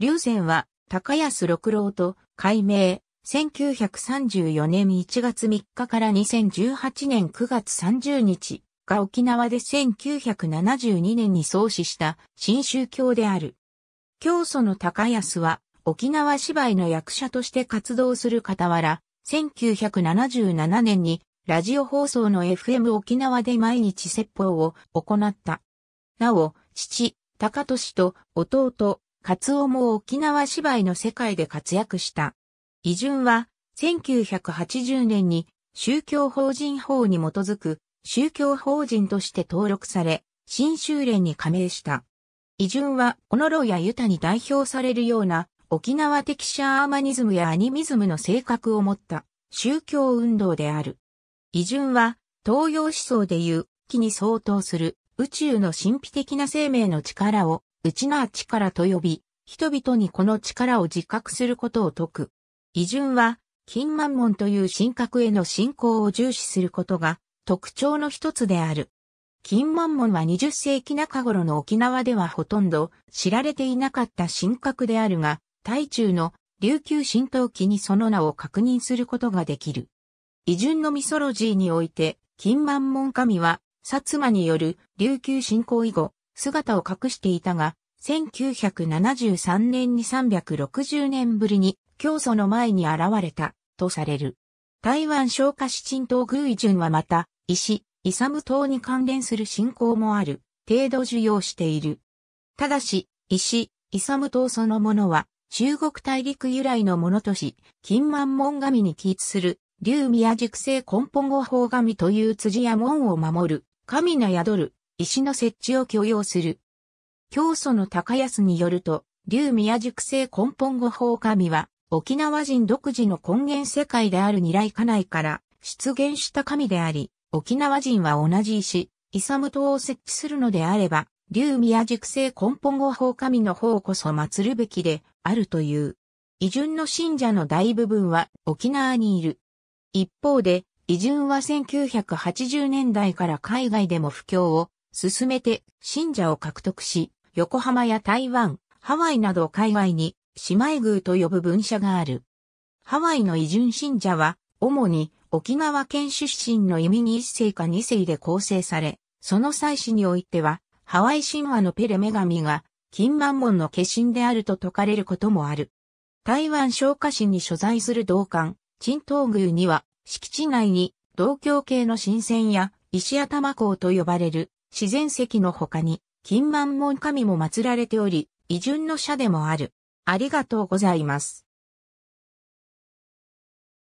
龍禅は、高安六郎と、改名、1934年1月3日から2018年9月30日が沖縄で1972年に創始した新宗教である。教祖の高安は、沖縄芝居の役者として活動する傍ら、1977年にラジオ放送の FM 沖縄で毎日説法を行った。なお、父、高俊と弟、カツオも沖縄芝居の世界で活躍した。伊順は、1980年に宗教法人法に基づく宗教法人として登録され、新修連に加盟した。伊順は、オノロやユタに代表されるような、沖縄的シャーマニズムやアニミズムの性格を持った宗教運動である。伊順は、東洋思想でいう、気に相当する宇宙の神秘的な生命の力を内な力と呼び、人々にこの力を自覚することを説く。異順は、金満門という神格への信仰を重視することが特徴の一つである。金満門は20世紀中頃の沖縄ではほとんど知られていなかった神格であるが、大中の琉球神道記にその名を確認することができる。異順のミソロジーにおいて、金満門神は、薩摩による琉球信仰以後、姿を隠していたが、1973年に360年ぶりに教祖の前に現れたとされる。台湾消化市鎮東偶意順はまた、石、イサム島に関連する信仰もある程度受容している。ただし、石、イサム島そのものは中国大陸由来のものとし、金満門神に起立する、竜宮熟成根本語法神という辻や門を守る、神の宿る石の設置を許容する。教祖の高安によると、竜宮塾成根本語法神は、沖縄人独自の根源世界である二来家内から出現した神であり、沖縄人は同じ石、イサム島を設置するのであれば、竜宮塾成根本語法神の方こそ祀るべきであるという。異順の信者の大部分は沖縄にいる。一方で、異順は1980年代から海外でも布教を進めて信者を獲得し、横浜や台湾、ハワイなど海外に姉妹宮と呼ぶ文社がある。ハワイの移順信者は、主に沖縄県出身の移民一世か二世で構成され、その祭祀においては、ハワイ神話のペレ女神が、金満門の化身であると説かれることもある。台湾昇華市に所在する道館、陳東宮には、敷地内に、道教系の神仙や石頭港と呼ばれる自然石の他に、金満門神も祀られており、異順の社でもある。ありがとうございます。